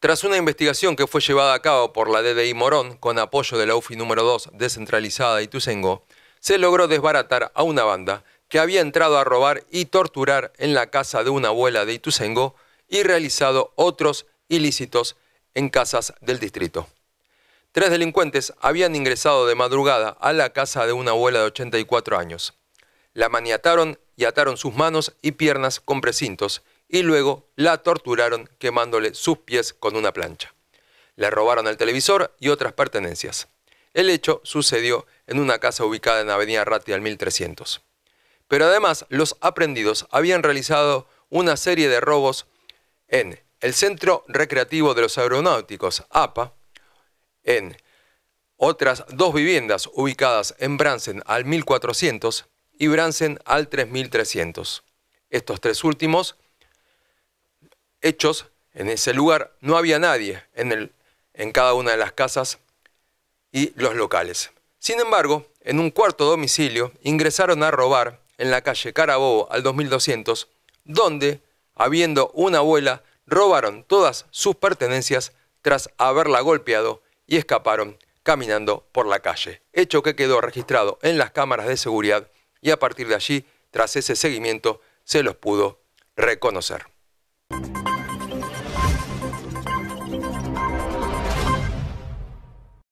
Tras una investigación que fue llevada a cabo por la DDI Morón, con apoyo de la UFI número 2 descentralizada y se logró desbaratar a una banda que había entrado a robar y torturar en la casa de una abuela de Ituzengo y realizado otros ilícitos en casas del distrito. Tres delincuentes habían ingresado de madrugada a la casa de una abuela de 84 años la maniataron y ataron sus manos y piernas con precintos, y luego la torturaron quemándole sus pies con una plancha. Le robaron el televisor y otras pertenencias. El hecho sucedió en una casa ubicada en Avenida Ratti al 1300. Pero además, los aprendidos habían realizado una serie de robos en el Centro Recreativo de los Aeronáuticos, APA, en otras dos viviendas ubicadas en Bransen al 1400, y Bransen al 3300. Estos tres últimos hechos en ese lugar no había nadie en, el, en cada una de las casas y los locales. Sin embargo, en un cuarto domicilio ingresaron a robar en la calle Carabobo al 2200, donde, habiendo una abuela, robaron todas sus pertenencias tras haberla golpeado y escaparon caminando por la calle, hecho que quedó registrado en las cámaras de seguridad y a partir de allí, tras ese seguimiento, se los pudo reconocer.